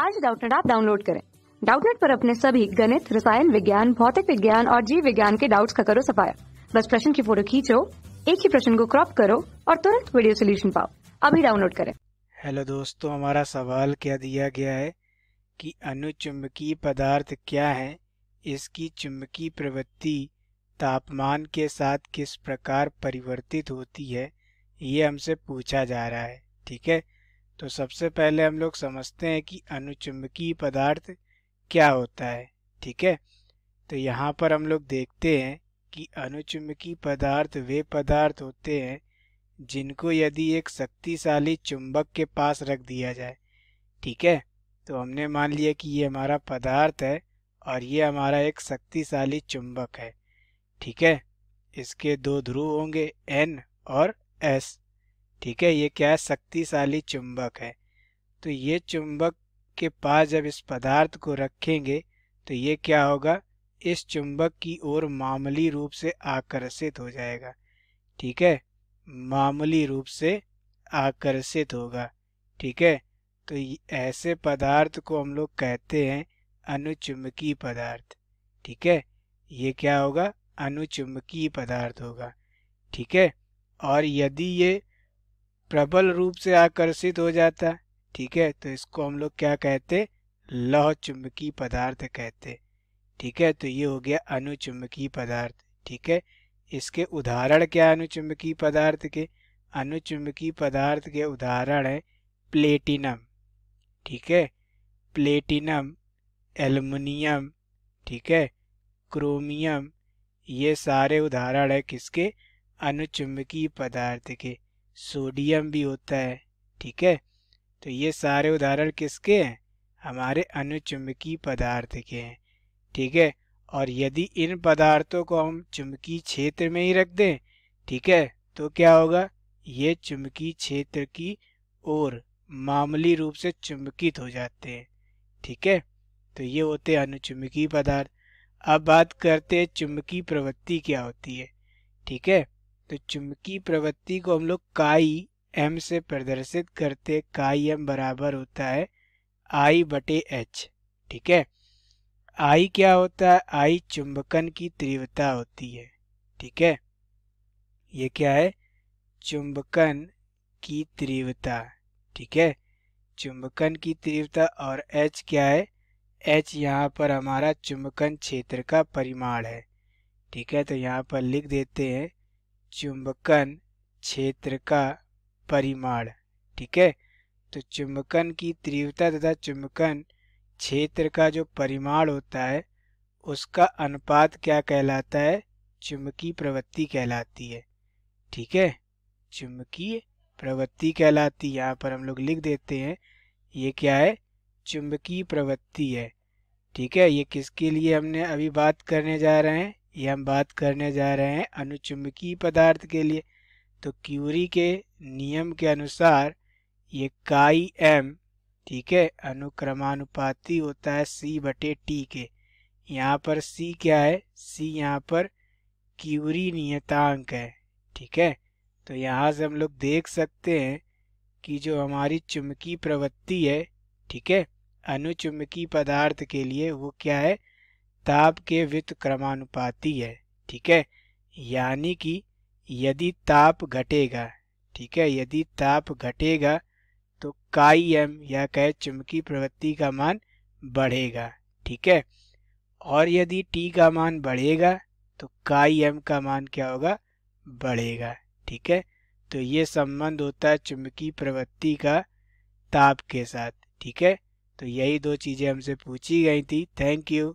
आज डाउटनेट आप डाउनलोड करें डाउटनेट पर अपने सभी गणित रसायन विज्ञान भौतिक विज्ञान और जीव विज्ञान के डाउट्स का करो सफाया बस प्रश्न की फोटो खींचो एक ही प्रश्न को क्रॉप करो और तुरंत वीडियो सोल्यूशन पाओ अभी डाउनलोड करें हेलो दोस्तों हमारा सवाल क्या दिया गया है कि अनुचुंबकीय पदार्थ क्या है इसकी चुंबकीय प्रवृत्ति तापमान के साथ किस प्रकार परिवर्तित होती है ये हमसे पूछा जा रहा है ठीक है तो सबसे पहले हम लोग समझते हैं कि अनुचुंबकीय पदार्थ क्या होता है ठीक है तो यहाँ पर हम लोग देखते हैं कि अनुचुंबकीय पदार्थ वे पदार्थ होते हैं जिनको यदि एक शक्तिशाली चुंबक के पास रख दिया जाए ठीक है तो हमने मान लिया कि ये हमारा पदार्थ है और ये हमारा एक शक्तिशाली चुंबक है ठीक है इसके दो ध्रुव होंगे एन और एस ठीक है ये क्या है शक्तिशाली चुंबक है तो ये चुंबक के पास जब इस पदार्थ को रखेंगे तो ये क्या होगा इस चुंबक की ओर मामूली रूप से आकर्षित हो जाएगा ठीक है मामूली रूप से आकर्षित होगा ठीक है तो ऐसे पदार्थ को हम लोग कहते हैं अनुचुंबकीय पदार्थ ठीक है ये क्या होगा अनुचुंबकीय पदार्थ होगा ठीक है और यदि ये प्रबल रूप से आकर्षित हो जाता ठीक है तो इसको हम लोग क्या कहते लौह चुंबकीय पदार्थ कहते ठीक है तो ये हो गया अनुचुंबकीय पदार्थ ठीक है इसके उदाहरण क्या अनुचुंबकीय पदार्थ के अनुचुंबकीय पदार्थ के उदाहरण है प्लेटिनम ठीक है प्लेटिनम एल्युमिनियम ठीक है क्रोमियम ये सारे उदाहरण है किसके अनुचुंबकीय पदार्थ के सोडियम भी होता है ठीक है तो ये सारे उदाहरण किसके हैं हमारे अनुचुंबकीय पदार्थ के हैं ठीक है और यदि इन पदार्थों को हम चुंबकीय क्षेत्र में ही रख दें ठीक है तो क्या होगा ये चुंबकीय क्षेत्र की ओर मामूली रूप से चुंबकित हो जाते हैं ठीक है तो ये होते हैं अनुचुंबकीय पदार्थ अब बात करते हैं चुंबकीय प्रवृत्ति क्या होती है ठीक है तो चुंबकीय प्रवृत्ति को हम लोग काई एम से प्रदर्शित करते काई एम बराबर होता है आई बटे एच ठीक है आई क्या होता है आई चुंबकन की तीव्रता होती है ठीक है ये क्या है चुंबकन की तीव्रता ठीक है चुंबकन की तीव्रता और एच क्या है एच यहाँ पर हमारा चुंबकन क्षेत्र का परिमाण है ठीक है तो यहाँ पर लिख देते हैं चुंबकन क्षेत्र का परिमाण ठीक है तो चुंबकन की तीव्रता तथा चुंबकन क्षेत्र का जो परिमाण होता है उसका अनुपात क्या कहलाता है चुंबकीय प्रवृत्ति कहलाती है ठीक है चुंबकीय प्रवृत्ति कहलाती है यहाँ पर हम लोग लिख देते हैं ये क्या है चुंबकीय प्रवृत्ति है ठीक है ये किसके लिए हमने अभी बात करने जा रहे हैं ये हम बात करने जा रहे हैं अनुचुंबकीय पदार्थ के लिए तो क्यूरी के नियम के अनुसार ये काई एम ठीक है अनुक्रमानुपाती होता है सी बटे टी के यहाँ पर सी क्या है सी यहाँ पर क्यूरी नियतांक है ठीक है तो यहाँ से हम लोग देख सकते हैं कि जो हमारी चुंबकीय प्रवृत्ति है ठीक है अनुचुंबकीय पदार्थ के लिए वो क्या है ताप के वित्त क्रमानुपाती है ठीक है यानी कि यदि ताप घटेगा ठीक है यदि ताप घटेगा तो काई एम या कहे चुमकी प्रवृत्ति का मान बढ़ेगा ठीक है और यदि टी का मान बढ़ेगा तो काई एम का मान क्या होगा बढ़ेगा ठीक है तो ये संबंध होता है चुंबकीय प्रवृत्ति का ताप के साथ ठीक है तो यही दो चीज़ें हमसे पूछी गई थी थैंक यू